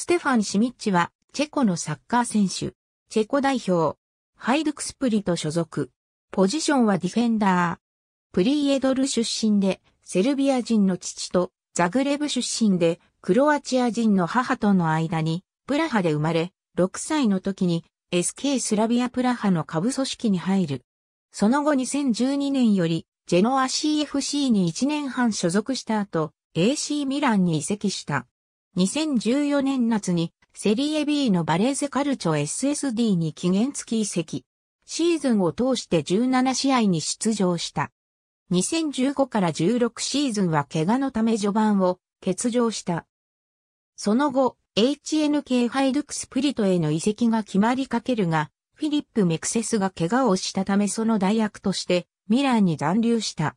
ステファン・シミッチは、チェコのサッカー選手。チェコ代表。ハイドクスプリと所属。ポジションはディフェンダー。プリエドル出身で、セルビア人の父と、ザグレブ出身で、クロアチア人の母との間に、プラハで生まれ、6歳の時に、SK スラビアプラハの下部組織に入る。その後2012年より、ジェノア CFC に1年半所属した後、AC ミランに移籍した。2014年夏にセリエ B のバレーゼカルチョ SSD に期限付き移籍。シーズンを通して17試合に出場した。2015から16シーズンは怪我のため序盤を欠場した。その後、HNK ハイドクスプリトへの移籍が決まりかけるが、フィリップ・メクセスが怪我をしたためその代役としてミラーに残留した。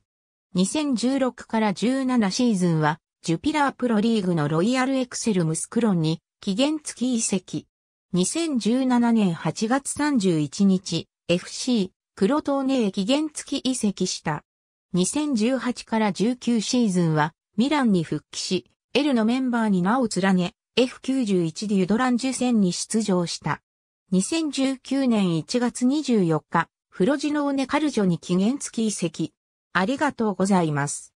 2016から17シーズンはジュピラープロリーグのロイヤルエクセルムスクロンに期限付き移籍。2017年8月31日、FC 黒トーネへ期限付き移籍した。2018から19シーズンはミランに復帰し、L のメンバーに名を連ね、F91 でユドランジュ戦に出場した。2019年1月24日、フロジノーネカルジョに期限付き移籍。ありがとうございます。